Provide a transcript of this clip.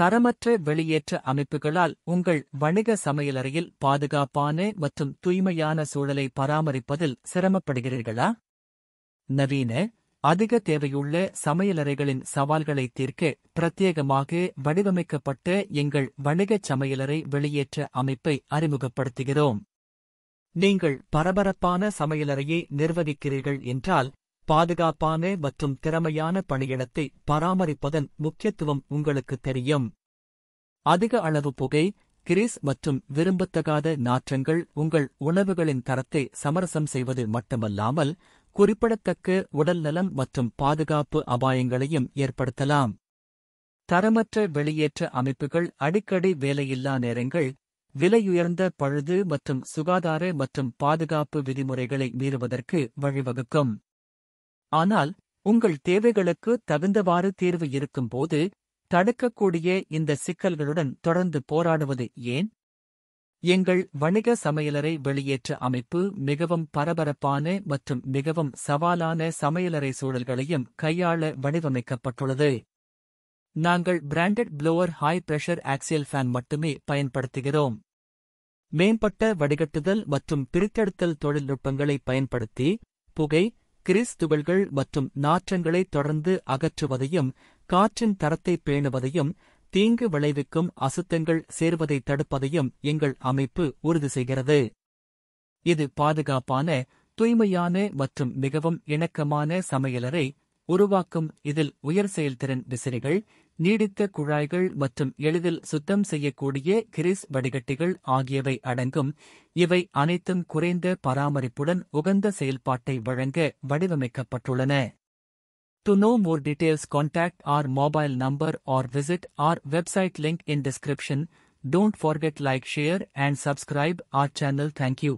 தரமற்ற வெளியேற்ற அமைப்புகளால் உங்கள் வணிக சமையலறையில் பாதுகாப்பான மற்றும் தூய்மையான சூழலை பராமரிப்பதில் சிரமப்படுகிறீர்களா நவீன அதிக தேவையுள்ள சமையலறைகளின் சவால்களை தீர்க்க பிரத்யேகமாக வடிவமைக்கப்பட்ட எங்கள் வணிகச் சமையலறை வெளியேற்ற அமைப்பை அறிமுகப்படுத்துகிறோம் நீங்கள் பரபரப்பான சமையலறையை நிர்வகிக்கிறீர்கள் என்றால் பாதுகாப்பான மற்றும் திறமையான பணியிடத்தை பராமரிப்பதன் முக்கியத்துவம் உங்களுக்கு தெரியும் அதிக அளவு புகை கிரீஸ் மற்றும் விரும்பத்தகாத நாற்றங்கள் உங்கள் உணவுகளின் தரத்தை சமரசம் செய்வது மட்டுமல்லாமல் குறிப்பிடத்தக்க உடல்நலம் மற்றும் பாதுகாப்பு அபாயங்களையும் ஏற்படுத்தலாம் தரமற்ற வெளியேற்ற அமைப்புகள் அடிக்கடி வேலையில்லா நேரங்கள் விலையுயர்ந்த பழுது மற்றும் சுகாதார மற்றும் பாதுகாப்பு விதிமுறைகளை மீறுவதற்கு வழிவகுக்கும் ஆனால் உங்கள் தேவைகளுக்கு தகுந்தவாறு தீர்வு இருக்கும்போது தடுக்கக்கூடிய இந்த சிக்கல்களுடன் தொடர்ந்து போராடுவது ஏன் எங்கள் வணிக சமையலறை வெளியேற்ற அமைப்பு மிகவும் பரபரப்பான மற்றும் மிகவும் சவாலான சமையலறை சூழல்களையும் கையாள வடிவமைக்கப்பட்டுள்ளது நாங்கள் branded blower high pressure axial fan மட்டுமே பயன்படுத்துகிறோம் மேம்பட்ட வடிகட்டுதல் மற்றும் பிரித்தெடுத்தல் தொழில்நுட்பங்களை பயன்படுத்தி புகை கிறிஸ்துகள்கள் மற்றும் நாற்றங்களை தொடர்ந்து அகற்றுவதையும் காற்றின் தரத்தை பேணுவதையும் தீங்கு விளைவிக்கும் அசுத்தங்கள் சேர்வதை தடுப்பதையும் எங்கள் அமைப்பு உறுதி செய்கிறது இது பாதுகாப்பான தூய்மையான மற்றும் மிகவும் இணக்கமான சமையலரை உருவாக்கும் இதில் உயர் செயல்திறன் விசிறிகள் நீடித்த குழாய்கள் மற்றும் எளிதில் சுத்தம் செய்யக்கூடிய கிரிஸ் வடிகட்டிகள் ஆகியவை அடங்கும் இவை அனைத்தும் குறைந்த பராமரிப்புடன் உகந்த செயல்பாட்டை வழங்க வடிவமைக்கப்பட்டுள்ளன to know more details contact our mobile number or visit our website link in description don't forget like share and subscribe our channel thank you